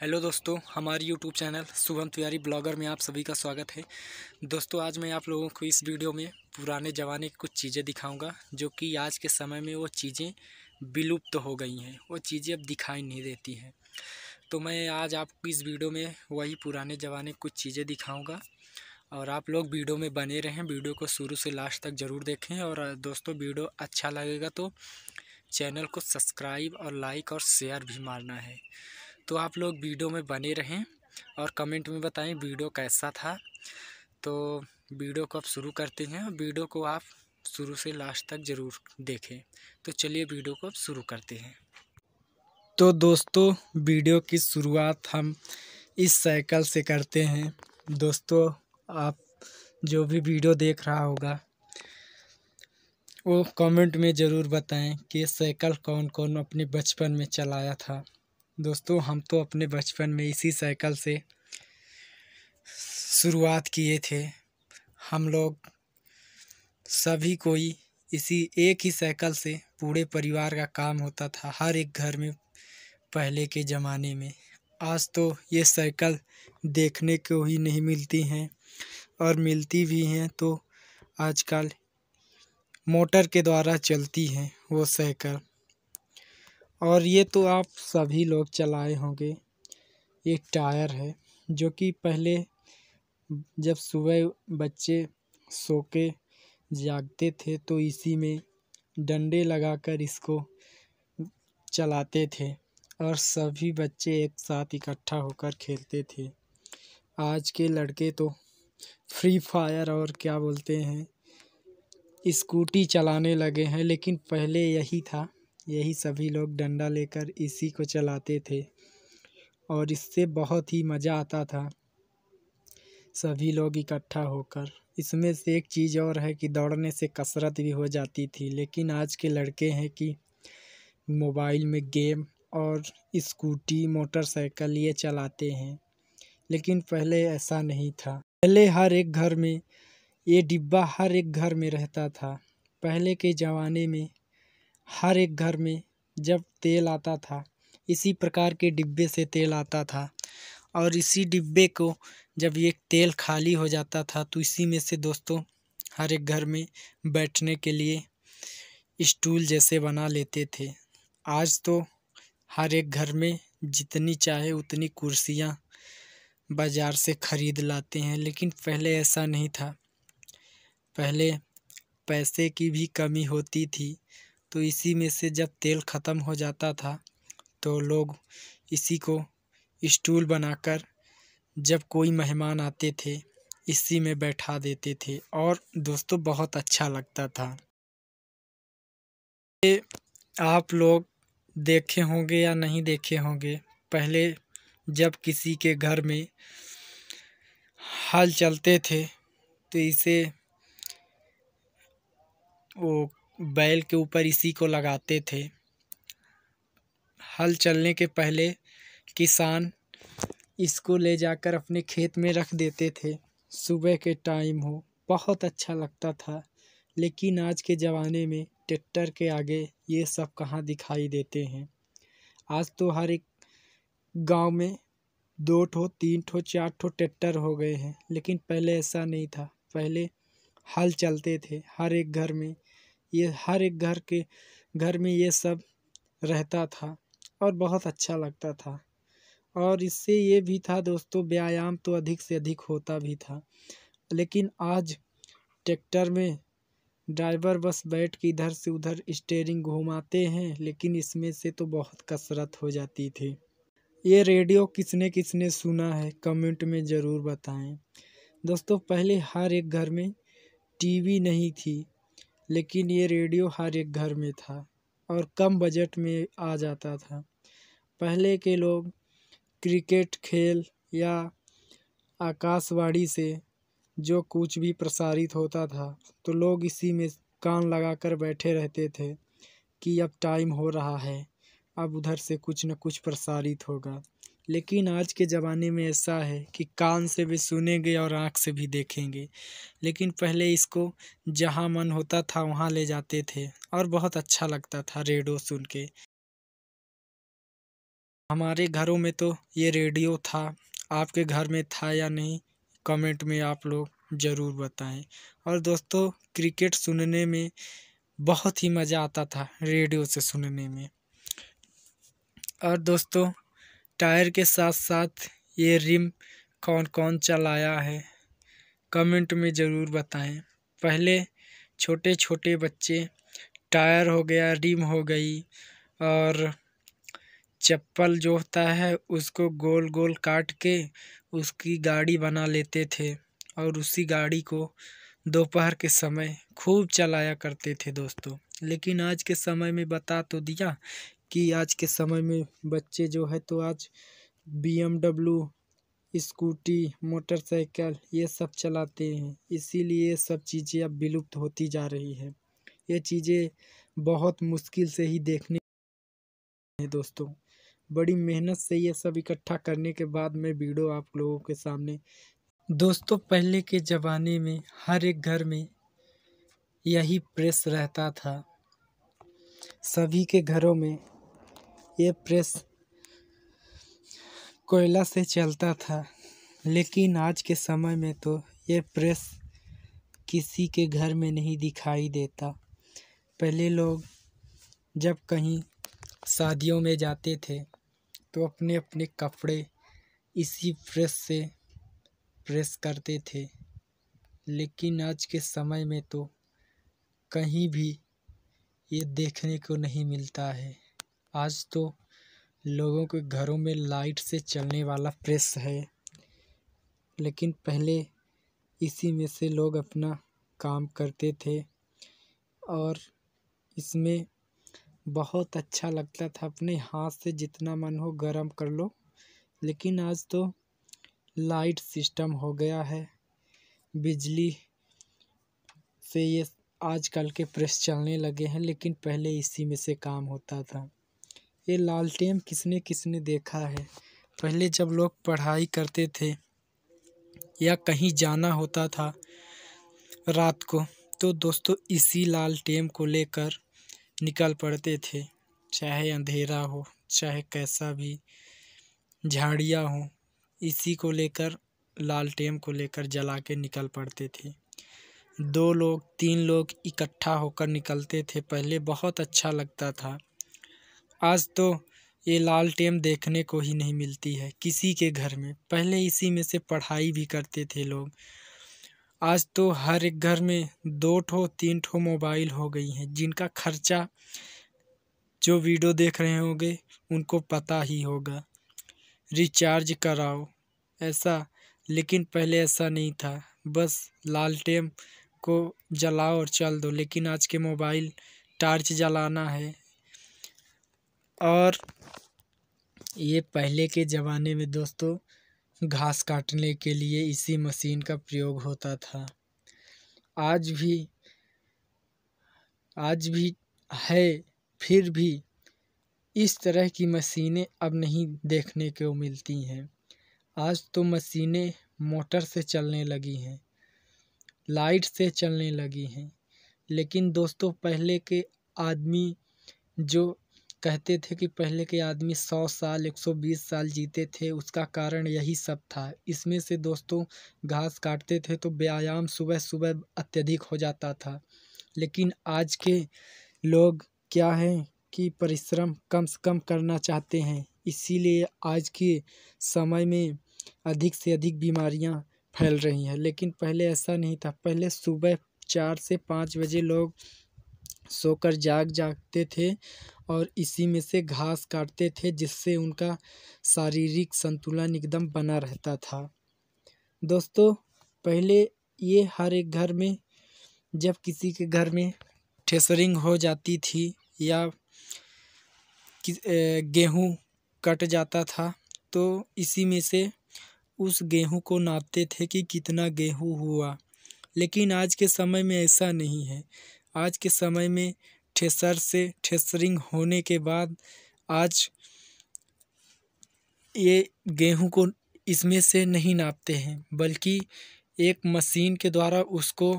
hello दोस्तों हमारे YouTube channel Shubham Tiwari blogger में आप सभी का स्वागत है दोस्तों आज मैं आप लोगों को इस वीडियो में पुराने ज़माने की कुछ चीज़ें दिखाऊंगा जो कि आज के समय में वो चीज़ें विलुप्त तो हो गई हैं वो चीज़ें अब दिखाई नहीं देती हैं तो मैं आज आपको इस वीडियो में वही पुराने ज़माने की कुछ चीज़ें दिखाऊँगा और आप लोग वीडियो में बने रहें वीडियो को शुरू से लास्ट तक ज़रूर देखें और दोस्तों वीडियो अच्छा लगेगा तो चैनल को सब्सक्राइब और लाइक और शेयर भी मारना है तो आप लोग वीडियो में बने रहें और कमेंट में बताएं वीडियो कैसा था तो वीडियो को आप शुरू करते हैं और वीडियो को आप शुरू से लास्ट तक ज़रूर देखें तो चलिए वीडियो को आप शुरू करते हैं तो दोस्तों वीडियो की शुरुआत हम इस साइकिल से करते हैं दोस्तों आप जो भी वीडियो देख रहा होगा वो कमेंट में ज़रूर बताएं कि साइकिल कौन कौन अपने बचपन में चलाया था दोस्तों हम तो अपने बचपन में इसी साइकिल से शुरुआत किए थे हम लोग सभी कोई इसी एक ही साइकिल से पूरे परिवार का काम होता था हर एक घर में पहले के ज़माने में आज तो ये साइकिल देखने को ही नहीं मिलती हैं और मिलती भी हैं तो आजकल मोटर के द्वारा चलती हैं वो साइकिल और ये तो आप सभी लोग चलाए होंगे ये टायर है जो कि पहले जब सुबह बच्चे सो के जागते थे तो इसी में डंडे लगाकर इसको चलाते थे और सभी बच्चे एक साथ इकट्ठा होकर खेलते थे आज के लड़के तो फ्री फायर और क्या बोलते हैं स्कूटी चलाने लगे हैं लेकिन पहले यही था यही सभी लोग डंडा लेकर इसी को चलाते थे और इससे बहुत ही मज़ा आता था सभी लोग इकट्ठा होकर इसमें से एक चीज़ और है कि दौड़ने से कसरत भी हो जाती थी लेकिन आज के लड़के हैं कि मोबाइल में गेम और स्कूटी मोटरसाइकिल ये चलाते हैं लेकिन पहले ऐसा नहीं था पहले हर एक घर में ये डिब्बा हर एक घर में रहता था पहले के ज़माने में हर एक घर में जब तेल आता था इसी प्रकार के डिब्बे से तेल आता था और इसी डिब्बे को जब ये तेल खाली हो जाता था तो इसी में से दोस्तों हर एक घर में बैठने के लिए स्टूल जैसे बना लेते थे आज तो हर एक घर में जितनी चाहे उतनी कुर्सियाँ बाज़ार से ख़रीद लाते हैं लेकिन पहले ऐसा नहीं था पहले पैसे की भी कमी होती थी तो इसी में से जब तेल ख़त्म हो जाता था तो लोग इसी को स्टूल बनाकर जब कोई मेहमान आते थे इसी में बैठा देते थे और दोस्तों बहुत अच्छा लगता था ये आप लोग देखे होंगे या नहीं देखे होंगे पहले जब किसी के घर में हल चलते थे तो इसे वो बैल के ऊपर इसी को लगाते थे हल चलने के पहले किसान इसको ले जाकर अपने खेत में रख देते थे सुबह के टाइम हो बहुत अच्छा लगता था लेकिन आज के ज़माने में ट्रैक्टर के आगे ये सब कहाँ दिखाई देते हैं आज तो हर एक गांव में दो ठो तीन ठो चार ठो ट्रैक्टर हो गए हैं लेकिन पहले ऐसा नहीं था पहले हल चलते थे हर एक घर में ये हर एक घर के घर में ये सब रहता था और बहुत अच्छा लगता था और इससे ये भी था दोस्तों व्यायाम तो अधिक से अधिक होता भी था लेकिन आज ट्रैक्टर में ड्राइवर बस बैठ के इधर से उधर स्टेयरिंग घुमाते हैं लेकिन इसमें से तो बहुत कसरत हो जाती थी ये रेडियो किसने किसने सुना है कमेंट में ज़रूर बताएं दोस्तों पहले हर एक घर में टीवी नहीं थी लेकिन ये रेडियो हर एक घर में था और कम बजट में आ जाता था पहले के लोग क्रिकेट खेल या आकाशवाणी से जो कुछ भी प्रसारित होता था तो लोग इसी में कान लगाकर बैठे रहते थे कि अब टाइम हो रहा है अब उधर से कुछ न कुछ प्रसारित होगा लेकिन आज के ज़माने में ऐसा है कि कान से भी सुनेंगे और आँख से भी देखेंगे लेकिन पहले इसको जहाँ मन होता था वहाँ ले जाते थे और बहुत अच्छा लगता था रेडियो सुन के हमारे घरों में तो ये रेडियो था आपके घर में था या नहीं कमेंट में आप लोग ज़रूर बताएं और दोस्तों क्रिकेट सुनने में बहुत ही मज़ा आता था रेडियो से सुनने में और दोस्तों टायर के साथ साथ ये रिम कौन कौन चलाया है कमेंट में ज़रूर बताएं पहले छोटे छोटे बच्चे टायर हो गया रिम हो गई और चप्पल जो होता है उसको गोल गोल काट के उसकी गाड़ी बना लेते थे और उसी गाड़ी को दोपहर के समय खूब चलाया करते थे दोस्तों लेकिन आज के समय में बता तो दिया कि आज के समय में बच्चे जो है तो आज बी स्कूटी मोटरसाइकिल ये सब चलाते हैं इसीलिए सब चीज़ें अब विलुप्त होती जा रही है ये चीज़ें बहुत मुश्किल से ही देखने हैं दोस्तों बड़ी मेहनत से ये सब इकट्ठा करने के बाद मैं वीडियो आप लोगों के सामने दोस्तों पहले के ज़माने में हर एक घर में यही प्रेस रहता था सभी के घरों में ये प्रेस कोयला से चलता था लेकिन आज के समय में तो ये प्रेस किसी के घर में नहीं दिखाई देता पहले लोग जब कहीं शादियों में जाते थे तो अपने अपने कपड़े इसी प्रेस से प्रेस करते थे लेकिन आज के समय में तो कहीं भी ये देखने को नहीं मिलता है आज तो लोगों के घरों में लाइट से चलने वाला प्रेस है लेकिन पहले इसी में से लोग अपना काम करते थे और इसमें बहुत अच्छा लगता था अपने हाथ से जितना मन हो गर्म कर लो लेकिन आज तो लाइट सिस्टम हो गया है बिजली से ये आजकल के प्रेस चलने लगे हैं लेकिन पहले इसी में से काम होता था ये लालटेन किसने किसने देखा है पहले जब लोग पढ़ाई करते थे या कहीं जाना होता था रात को तो दोस्तों इसी लाल टेम को लेकर निकल पड़ते थे चाहे अंधेरा हो चाहे कैसा भी झाड़ियाँ हो इसी को लेकर लाल टेम को लेकर जला के निकल पड़ते थे दो लोग तीन लोग इकट्ठा होकर निकलते थे पहले बहुत अच्छा लगता था आज तो ये लालटेन देखने को ही नहीं मिलती है किसी के घर में पहले इसी में से पढ़ाई भी करते थे लोग आज तो हर एक घर में दो ठो तीन ठो मोबाइल हो गई हैं जिनका खर्चा जो वीडियो देख रहे होंगे उनको पता ही होगा रिचार्ज कराओ ऐसा लेकिन पहले ऐसा नहीं था बस लालटेन को जलाओ और चल दो लेकिन आज के मोबाइल टार्च जलाना है और ये पहले के ज़माने में दोस्तों घास काटने के लिए इसी मशीन का प्रयोग होता था आज भी आज भी है फिर भी इस तरह की मशीनें अब नहीं देखने को मिलती हैं आज तो मशीनें मोटर से चलने लगी हैं लाइट से चलने लगी हैं लेकिन दोस्तों पहले के आदमी जो कहते थे कि पहले के आदमी सौ साल एक सौ बीस साल जीते थे उसका कारण यही सब था इसमें से दोस्तों घास काटते थे तो व्यायाम सुबह सुबह अत्यधिक हो जाता था लेकिन आज के लोग क्या है कि परिश्रम कम से कम करना चाहते हैं इसीलिए आज के समय में अधिक से अधिक बीमारियां फैल रही हैं लेकिन पहले ऐसा नहीं था पहले सुबह चार से पाँच बजे लोग सोकर जाग जागते थे और इसी में से घास काटते थे जिससे उनका शारीरिक संतुलन एकदम बना रहता था दोस्तों पहले ये हर एक घर में जब किसी के घर में ठेसरिंग हो जाती थी या गेहूँ कट जाता था तो इसी में से उस गेहूँ को नापते थे कि कितना गेहूँ हुआ लेकिन आज के समय में ऐसा नहीं है आज के समय में ठेसर से ठेसरिंग होने के बाद आज ये गेहूँ को इसमें से नहीं नापते हैं बल्कि एक मशीन के द्वारा उसको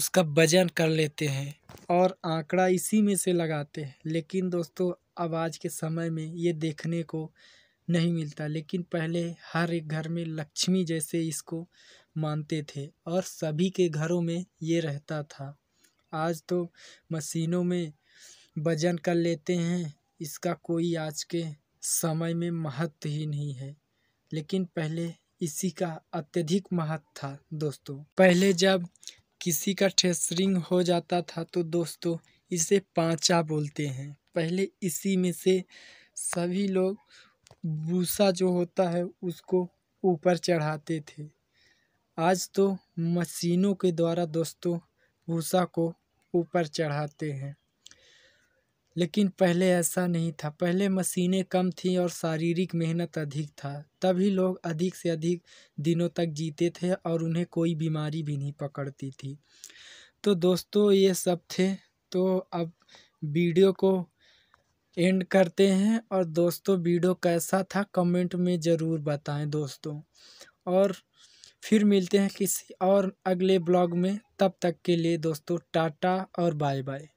उसका वजन कर लेते हैं और आंकड़ा इसी में से लगाते हैं लेकिन दोस्तों अब आज के समय में ये देखने को नहीं मिलता लेकिन पहले हर एक घर में लक्ष्मी जैसे इसको मानते थे और सभी के घरों में ये रहता था आज तो मशीनों में वजन कर लेते हैं इसका कोई आज के समय में महत्व ही नहीं है लेकिन पहले इसी का अत्यधिक महत्व था दोस्तों पहले जब किसी का ठेसरिंग हो जाता था तो दोस्तों इसे पाँचा बोलते हैं पहले इसी में से सभी लोग भूसा जो होता है उसको ऊपर चढ़ाते थे आज तो मशीनों के द्वारा दोस्तों भूसा को ऊपर चढ़ाते हैं लेकिन पहले ऐसा नहीं था पहले मशीनें कम थीं और शारीरिक मेहनत अधिक था तभी लोग अधिक से अधिक दिनों तक जीते थे और उन्हें कोई बीमारी भी नहीं पकड़ती थी तो दोस्तों ये सब थे तो अब वीडियो को एंड करते हैं और दोस्तों वीडियो कैसा था कमेंट में ज़रूर बताएं दोस्तों और फिर मिलते हैं किसी और अगले ब्लॉग में तब तक के लिए दोस्तों टाटा और बाय बाय